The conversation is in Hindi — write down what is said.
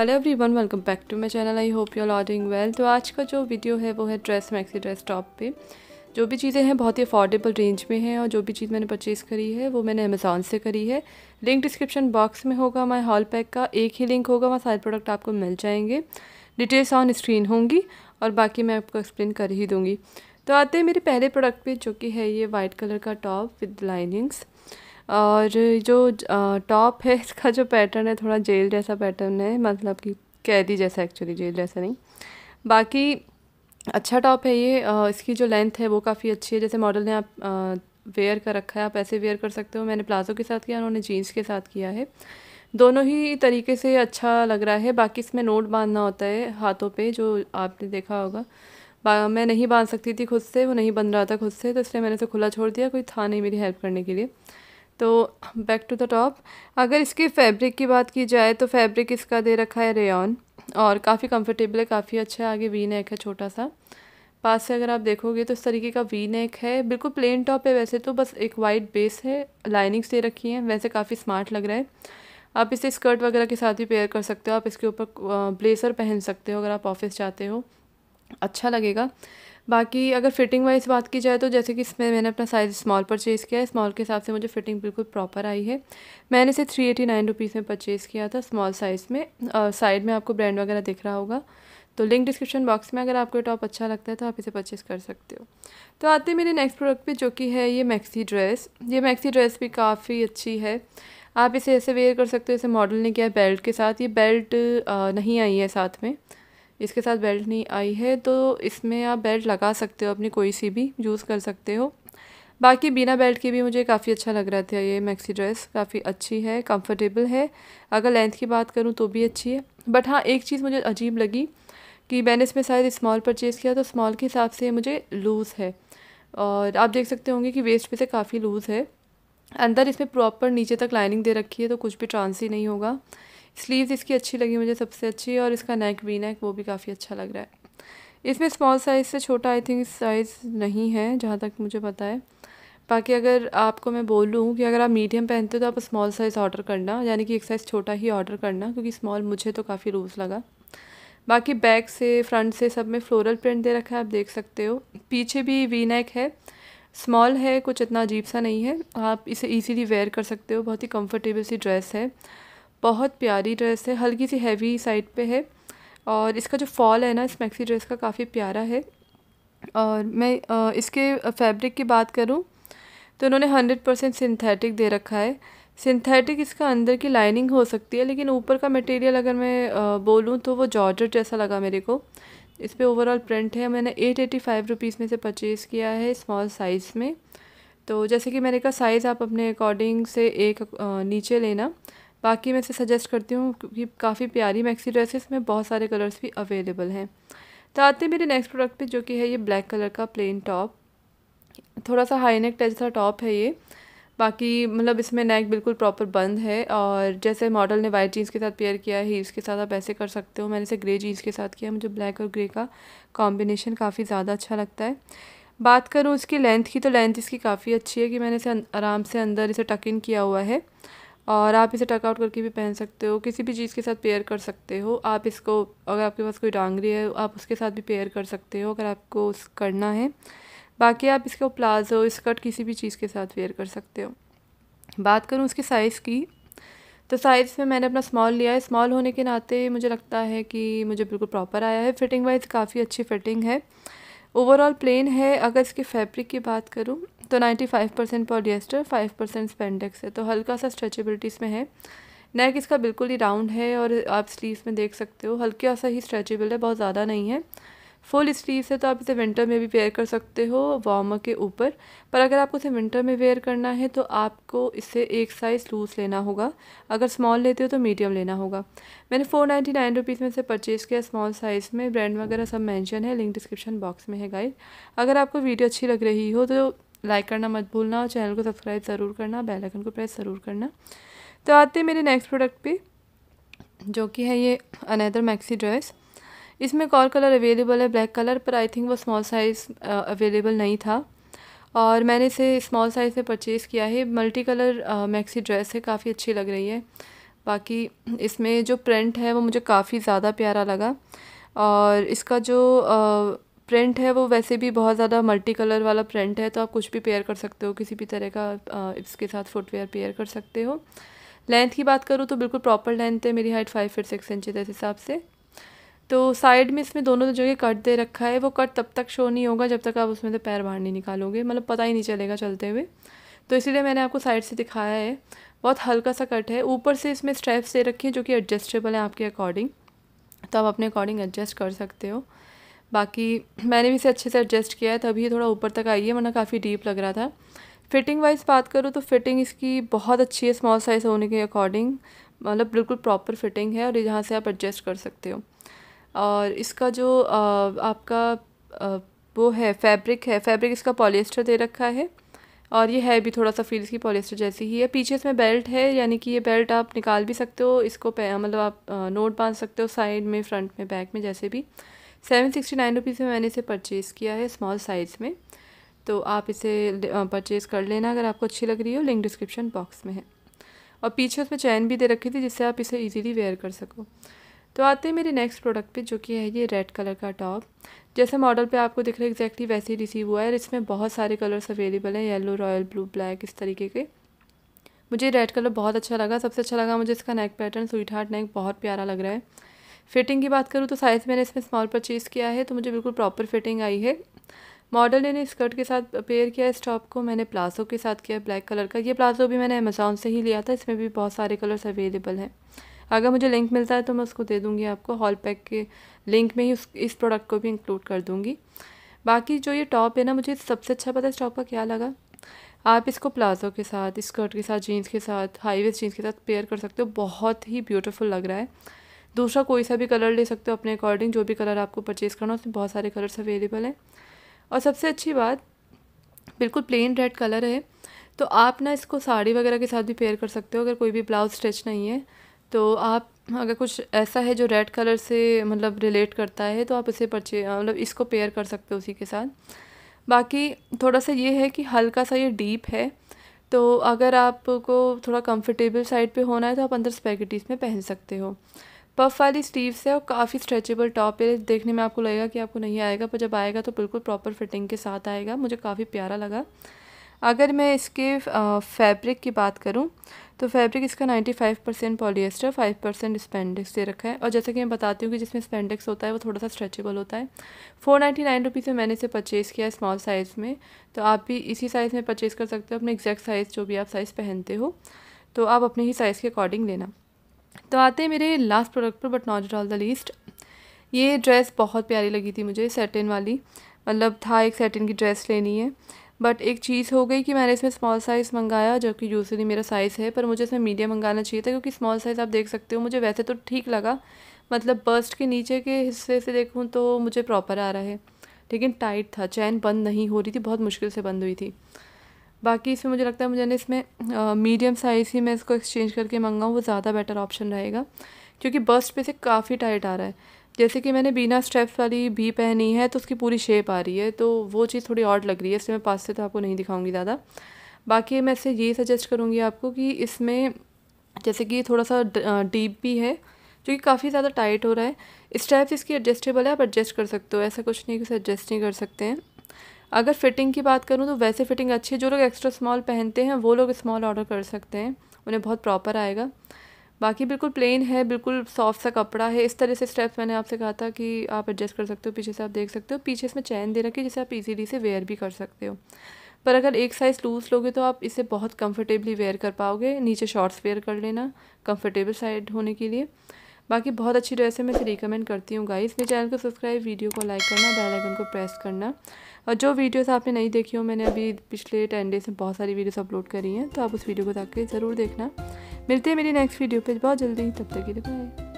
hello everyone welcome back to my channel I hope you are doing well तो आज का जो वीडियो है वो है ड्रेस मैक्सी ड्रेस टॉप पे जो भी चीज़ें हैं बहुत ही अफोर्डेबल रेंज में हैं और जो भी चीज़ मैंने परचेज़ करी है वो मैंने अमेज़ोन से करी है लिंक डिस्क्रिप्शन बॉक्स में होगा हमारे हॉल पैक का एक ही लिंक होगा वहाँ सारे प्रोडक्ट आपको मिल जाएंगे डिटेल्स ऑन स्क्रीन होंगी और बाकी मैं आपको एक्सप्लेन कर ही दूँगी तो आते हैं मेरे पहले प्रोडक्ट पर जो कि है ये वाइट कलर का टॉप विद लाइनिंग्स और जो टॉप है इसका जो पैटर्न है थोड़ा जेल जैसा पैटर्न है मतलब कि कैदी जैसा एक्चुअली जेल जैसा नहीं बाकी अच्छा टॉप है ये इसकी जो लेंथ है वो काफ़ी अच्छी है जैसे मॉडल ने आप वेयर कर रखा है आप ऐसे वेयर कर सकते हो मैंने प्लाजो के साथ किया उन्होंने जीन्स के साथ किया है दोनों ही तरीके से अच्छा लग रहा है बाकी इसमें नोट बांधना होता है हाथों पे जो आपने देखा होगा मैं नहीं बांध सकती थी खुद से वो नहीं बन रहा था खुद से तो इसलिए मैंने उसे खुला छोड़ दिया कोई था नहीं मेरी हेल्प करने के लिए तो बैक टू द टॉप अगर इसके फैब्रिक की बात की जाए तो फैब्रिक इसका दे रखा है रेयन और काफ़ी कंफर्टेबल है काफ़ी अच्छा है आगे वी नेक है छोटा सा पास से अगर आप देखोगे तो इस तरीके का वी नेक है बिल्कुल प्लेन टॉप है वैसे तो बस एक वाइट बेस है लाइनिंग्स दे रखी हैं वैसे काफ़ी स्मार्ट लग रहा है आप इसे स्कर्ट वगैरह के साथ भी पेयर कर सकते हो आप इसके ऊपर ब्लेज़र पहन सकते हो अगर आप ऑफिस जाते हो अच्छा लगेगा बाकी अगर फिटिंग वाइज बात की जाए तो जैसे कि इसमें मैंने अपना साइज़ स्मॉल परचेज़ किया है स्मॉल के हिसाब से मुझे फ़िटिंग बिल्कुल प्रॉपर आई है मैंने इसे थ्री एटी नाइन रुपीज़ में परचेज़ किया था स्मॉल साइज़ में साइड में आपको ब्रांड वगैरह दिख रहा होगा तो लिंक डिस्क्रिप्शन बॉक्स में अगर आपको टॉप अच्छा लगता है तो आप इसे परचेज़ कर सकते हो तो आते मेरे नेक्स्ट प्रोडक्ट पर जो कि है ये मैक्सी ड्रेस ये मैक्सी ड्रेस भी काफ़ी अच्छी है आप इसे ऐसे वेयर कर सकते हो इसे मॉडल ने किया है बेल्ट के साथ ये बेल्ट नहीं आई है साथ में इसके साथ बेल्ट नहीं आई है तो इसमें आप बेल्ट लगा सकते हो अपनी कोई सी भी यूज़ कर सकते हो बाकी बिना बेल्ट के भी मुझे काफ़ी अच्छा लग रहा था ये मैक्सी ड्रेस काफ़ी अच्छी है कंफर्टेबल है अगर लेंथ की बात करूँ तो भी अच्छी है बट हाँ एक चीज़ मुझे अजीब लगी कि मैंने इसमें शायद स्मॉल परचेज़ किया तो स्मॉल के हिसाब से मुझे लूज़ है और आप देख सकते होंगे कि वेस्ट पे से काफ़ी लूज़ है अंदर इसमें प्रॉपर नीचे तक लाइनिंग दे रखी है तो कुछ भी ट्रांस ही नहीं होगा स्लीव्स इसकी अच्छी लगी मुझे सबसे अच्छी और इसका नेक भी नेक वो भी काफ़ी अच्छा लग रहा है इसमें स्मॉल साइज़ से छोटा आई थिंक साइज़ नहीं है जहाँ तक मुझे पता है बाकी अगर आपको मैं बोलूँ कि अगर आप मीडियम पहनते हो तो आप स्मॉल साइज़ ऑर्डर करना यानी कि एक साइज़ छोटा ही ऑर्डर करना क्योंकि स्मॉल मुझे तो काफ़ी लूज़ लगा बाकी बैक से फ्रंट से सब में फ्लोरल प्रिंट दे रखा है आप देख सकते हो पीछे भी वी नेक है स्मॉल है कुछ इतना अजीब सा नहीं है आप इसे इजीली वेयर कर सकते हो बहुत ही कंफर्टेबल सी ड्रेस है बहुत प्यारी ड्रेस है हल्की सी हैवी साइड पे है और इसका जो फॉल है ना इस मैक्सी ड्रेस का काफ़ी प्यारा है और मैं इसके फैब्रिक की बात करूँ तो इन्होंने हंड्रेड परसेंट सिंथेटिक दे रखा है सिंथेटिक इसका अंदर की लाइनिंग हो सकती है लेकिन ऊपर का मटेरियल अगर मैं बोलूँ तो वो जॉर्जर जैसा लगा मेरे को इस पर ओवरऑल प्रिंट है मैंने एट एटी फाइव रुपीज़ में से परचेज़ किया है स्मॉल साइज़ में तो जैसे कि मैंने कहा साइज़ आप अपने अकॉर्डिंग से एक नीचे लेना बाकी मैं इसे सजेस्ट करती हूँ क्योंकि काफ़ी प्यारी मैक्सी ड्रेसेस में बहुत सारे कलर्स भी अवेलेबल हैं तो आते हैं मेरे नेक्स्ट प्रोडक्ट पे जो कि है ये ब्लैक कलर का प्लेन टॉप थोड़ा सा हाई नेक सा टॉप है ये बाकी मतलब इसमें नेक बिल्कुल प्रॉपर बंद है और जैसे मॉडल ने वाइट जीन्स के साथ पेयर किया है हील्स के साथ आप ऐसे कर सकते हो मैंने इसे ग्रे जीन्स के साथ किया मुझे ब्लैक और ग्रे का कॉम्बिनेशन काफ़ी ज़्यादा अच्छा लगता है बात करूँ इसकी लेंथ की तो लेंथ इसकी काफ़ी अच्छी है कि मैंने इसे आराम से अंदर इसे टक इन किया हुआ है और आप इसे टकआउट करके भी पहन सकते हो किसी भी चीज़ के साथ पेयर कर सकते हो आप इसको अगर आपके पास कोई डांगरी है आप उसके साथ भी पेयर कर सकते हो अगर आपको उस करना है बाकी आप इसको प्लाजो स्कर्ट किसी भी चीज़ के साथ पेयर कर सकते हो बात करूँ उसके साइज़ की तो साइज़ में मैंने अपना स्मॉल लिया है स्मॉल होने के नाते मुझे लगता है कि मुझे बिल्कुल प्रॉपर आया है फिटिंग वाइज काफ़ी अच्छी फिटिंग है ओवरऑल प्लेन है अगर इसके फैब्रिक की बात करूँ तो 95 percent polyester five percent spandex है तो हल्का सा स्ट्रेचेबिलिटी इसमें है नेक इसका बिल्कुल ही राउंड है और आप स्लीव्स में देख सकते हो हल्का सा ही स्ट्रेचेबल है बहुत ज़्यादा नहीं है फुल स्लीव्स है तो आप इसे विंटर में भी वेयर कर सकते हो वार्मर के ऊपर पर अगर आपको इसे विंटर में वेयर करना है तो आपको इसे एक साइज़ लूज़ लेना होगा अगर स्मॉल लेते हो तो मीडियम लेना होगा मैंने फ़ोर नाइन्टी नाइन रुपीज़ में से परचेज़ किया स्मॉल साइज़ में ब्रांड वगैरह सब मेंशन है लिंक डिस्क्रिप्शन बॉक्स में है गाइड अगर आपको वीडियो अच्छी लग रही हो तो लाइक करना मत भूलना और चैनल को सब्सक्राइब ज़रूर करना बेल आइकन को प्रेस ज़रूर करना तो आते हैं मेरे नेक्स्ट प्रोडक्ट पे जो कि है ये अनदर मैक्सी ड्रेस इसमें एक और कलर अवेलेबल है ब्लैक कलर पर आई थिंक वो स्मॉल साइज़ अवेलेबल नहीं था और मैंने इसे स्मॉल साइज़ में परचेज़ किया है मल्टी कलर मैक्सी ड्रेस है काफ़ी अच्छी लग रही है बाकी इसमें जो प्रिंट है वो मुझे काफ़ी ज़्यादा प्यारा लगा और इसका जो uh, प्रिंट है वो वैसे भी बहुत ज़्यादा मल्टी कलर वाला प्रिंट है तो आप कुछ भी पेयर कर सकते हो किसी भी तरह का इसके साथ फुटवेयर पेयर कर सकते हो लेंथ की बात करूँ तो बिल्कुल प्रॉपर लेंथ है मेरी height five feet six inch है इस हिसाब से तो साइड में इसमें दोनों जगह कट दे रखा है वो कट तब तक शो नहीं होगा जब तक आप उसमें से पैर बाहर नहीं निकालोगे मतलब पता ही नहीं चलेगा चलते हुए तो इसीलिए मैंने आपको साइड से दिखाया है बहुत हल्का सा कट है ऊपर से इसमें स्ट्रैप्स दे रखी हैं जो कि एडजस्टेबल हैं आपके अकॉर्डिंग तो आप अपने अकॉर्डिंग एडजस्ट कर सकते हो बाकी मैंने भी इसे अच्छे से एडजस्ट किया है तभी ये थोड़ा ऊपर तक आई है वरना काफ़ी डीप लग रहा था फिटिंग वाइज बात करूँ तो फिटिंग इसकी बहुत अच्छी है स्मॉल साइज़ होने के अकॉर्डिंग मतलब बिल्कुल प्रॉपर फिटिंग है और यहाँ से आप एडजस्ट कर सकते हो और इसका जो आ, आपका आ, वो है फैब्रिक है फैब्रिक इसका पॉलिएस्टर दे रखा है और ये है भी थोड़ा सा फील इसकी पॉलिएस्टर जैसी ही है पीछे इसमें बेल्ट है यानी कि ये बेल्ट आप निकाल भी सकते हो इसको मतलब आप नोट बांध सकते हो साइड में फ्रंट में बैक में जैसे भी सेवन सिक्सटी नाइन रुपीज़ में मैंने इसे परचेज़ किया है स्मॉल साइज़ में तो आप इसे परचेज़ कर लेना अगर आपको अच्छी लग रही हो लिंक डिस्क्रिप्शन बॉक्स में है और पीछे उसमें चैन भी दे रखी थी जिससे आप इसे ईजीली वेयर कर सको तो आते हैं मेरे नेक्स्ट प्रोडक्ट पे जो कि है ये रेड कलर का टॉप जैसे मॉडल पे आपको दिख रहा है एग्जैक्टली वैसे ही रिसीव हुआ है और इसमें बहुत सारे कलर्स अवेलेबल हैं येलो रॉयल ब्लू ब्लैक इस तरीके के मुझे रेड कलर बहुत अच्छा लगा सबसे अच्छा लगा मुझे इसका neck pattern sweetheart neck बहुत प्यारा लग रहा है फिटिंग की बात करूँ तो साइज़ मैंने इसमें स्मॉल परचेज़ किया है तो मुझे बिल्कुल प्रॉपर फिटिंग आई है मॉडल ने स्कर्ट के साथ पेयर किया इस टॉप को मैंने प्लाजो के साथ किया ब्लैक कलर का ये प्लाजो भी मैंने अमेज़ोन से ही लिया था इसमें भी बहुत सारे कलर्स अवेलेबल हैं अगर मुझे लिंक मिलता है तो मैं उसको दे दूँगी आपको हॉल पैक के लिंक में ही उस इस प्रोडक्ट को भी इंक्लूड कर दूँगी बाकी जो ये टॉप है ना मुझे सबसे अच्छा पता है इस टॉप का क्या लगा आप इसको प्लाजो के साथ स्कर्ट के साथ जीन्स के साथ हाई वेस्ट जीन्स के साथ पेयर कर सकते हो बहुत ही ब्यूटीफुल लग रहा है दूसरा कोई सा भी कलर ले सकते हो अपने अकॉर्डिंग जो भी कलर आपको परचेज़ करना उसमें बहुत सारे कलर्स अवेलेबल हैं और सबसे अच्छी बात बिल्कुल प्लेन रेड कलर है तो आप ना इसको साड़ी वगैरह के साथ भी पेयर कर सकते हो अगर कोई भी ब्लाउज स्टिच नहीं है तो आप अगर कुछ ऐसा है जो रेड कलर से मतलब रिलेट करता है तो आप इसे परचे मतलब इसको पेयर कर सकते हो उसी के साथ बाकी थोड़ा सा ये है कि हल्का सा ये डीप है तो अगर आपको थोड़ा कंफर्टेबल साइड पे होना है तो आप अंदर स्पैगेटीज़ में पहन सकते हो पफ वाली स्लीव्स है और काफ़ी स्ट्रेचेबल टॉप है देखने में आपको लगेगा कि आपको नहीं आएगा पर जब आएगा तो बिल्कुल प्रॉपर फिटिंग के साथ आएगा मुझे काफ़ी प्यारा लगा अगर मैं इसके फैब्रिक की बात करूं तो फैब्रिक इसका 95 परसेंट पॉलीस्टर 5 परसेंट स्पेंडिक्स दे रखा है और जैसा कि मैं बताती हूँ कि जिसमें स्पेंडिक्स होता है वो थोड़ा सा स्ट्रेचेबल होता है फोर नाइन्टी नाइन रुपीज़ में मैंने इसे परचेज़ किया स्मॉल साइज़ में तो आप भी इसी साइज़ में परचेज़ कर सकते हो अपने एग्जैक्ट साइज़ जो भी आप साइज़ पहनते हो तो आप अपने ही साइज़ के अकॉर्डिंग लेना तो आते हैं मेरे लास्ट प्रोडक्ट पर but not at all the least ये ड्रेस बहुत प्यारी लगी थी मुझे सेटिन वाली मतलब था एक सेटिन की ड्रेस लेनी है बट एक चीज़ हो गई कि मैंने इसमें स्मॉल साइज़ मंगाया जो कि यूजली मेरा साइज़ है पर मुझे इसमें मीडियम मंगाना चाहिए था क्योंकि स्मॉल साइज़ आप देख सकते हो मुझे वैसे तो ठीक लगा मतलब बस्ट के नीचे के हिस्से से देखूँ तो मुझे प्रॉपर आ रहा है लेकिन टाइट था चैन बंद नहीं हो रही थी बहुत मुश्किल से बंद हुई थी बाकी इसमें मुझे लगता है मुझे ना इसमें मीडियम साइज़ ही मैं इसको एक्सचेंज करके मंगाऊँ वो ज़्यादा बेटर ऑप्शन रहेगा क्योंकि बस्ट पे से काफ़ी टाइट आ रहा है जैसे कि मैंने बिना स्ट्रेप्स वाली भी पहनी है तो उसकी पूरी शेप आ रही है तो वो चीज़ थोड़ी ऑर्ड लग रही है इसलिए मैं पास से तो आपको नहीं दिखाऊंगी ज़्यादा बाकी मैं इसे ये सजेस्ट करूँगी आपको कि इसमें जैसे कि थोड़ा सा डीप भी है जो कि काफ़ी ज़्यादा टाइट हो रहा है स्ट्रैप्स इसकी एडजस्टेबल है आप एडजस्ट कर सकते हो ऐसा कुछ नहीं कि उसे एडजस्ट नहीं कर सकते हैं अगर फिटिंग की बात करूँ तो वैसे फिटिंग अच्छी है जो लोग एक्स्ट्रा स्मॉल पहनते हैं वो लोग स्मॉल ऑर्डर कर सकते हैं उन्हें बहुत प्रॉपर आएगा बाकी बिल्कुल प्लेन है बिल्कुल सॉफ्ट सा कपड़ा है इस तरह से स्टेप्स मैंने आपसे कहा था कि आप एडजस्ट कर सकते हो पीछे से आप देख सकते हो पीछे इसमें चैन दे रखी है जिसे आप इजीली से वेयर भी कर सकते हो पर अगर एक साइज़ लूज़ लोगे तो आप इसे बहुत कंफर्टेबली वेयर कर पाओगे नीचे शॉर्ट्स वेयर कर लेना कंफर्टेबल साइड होने के लिए बाकी बहुत अच्छी ड्रेस है मैं इसे रिकमेंड करती हूँ गाइस मेरे चैनल को सब्सक्राइब वीडियो को लाइक करना बेल आइकन को प्रेस करना और जो वीडियोस आपने नहीं देखी हो मैंने अभी पिछले टेन डेज में बहुत सारी वीडियोस अपलोड करी हैं तो आप उस वीडियो को जाकर ज़रूर देखना मिलते हैं मेरी नेक्स्ट वीडियो पर बहुत जल्दी तब तक ही दिखाई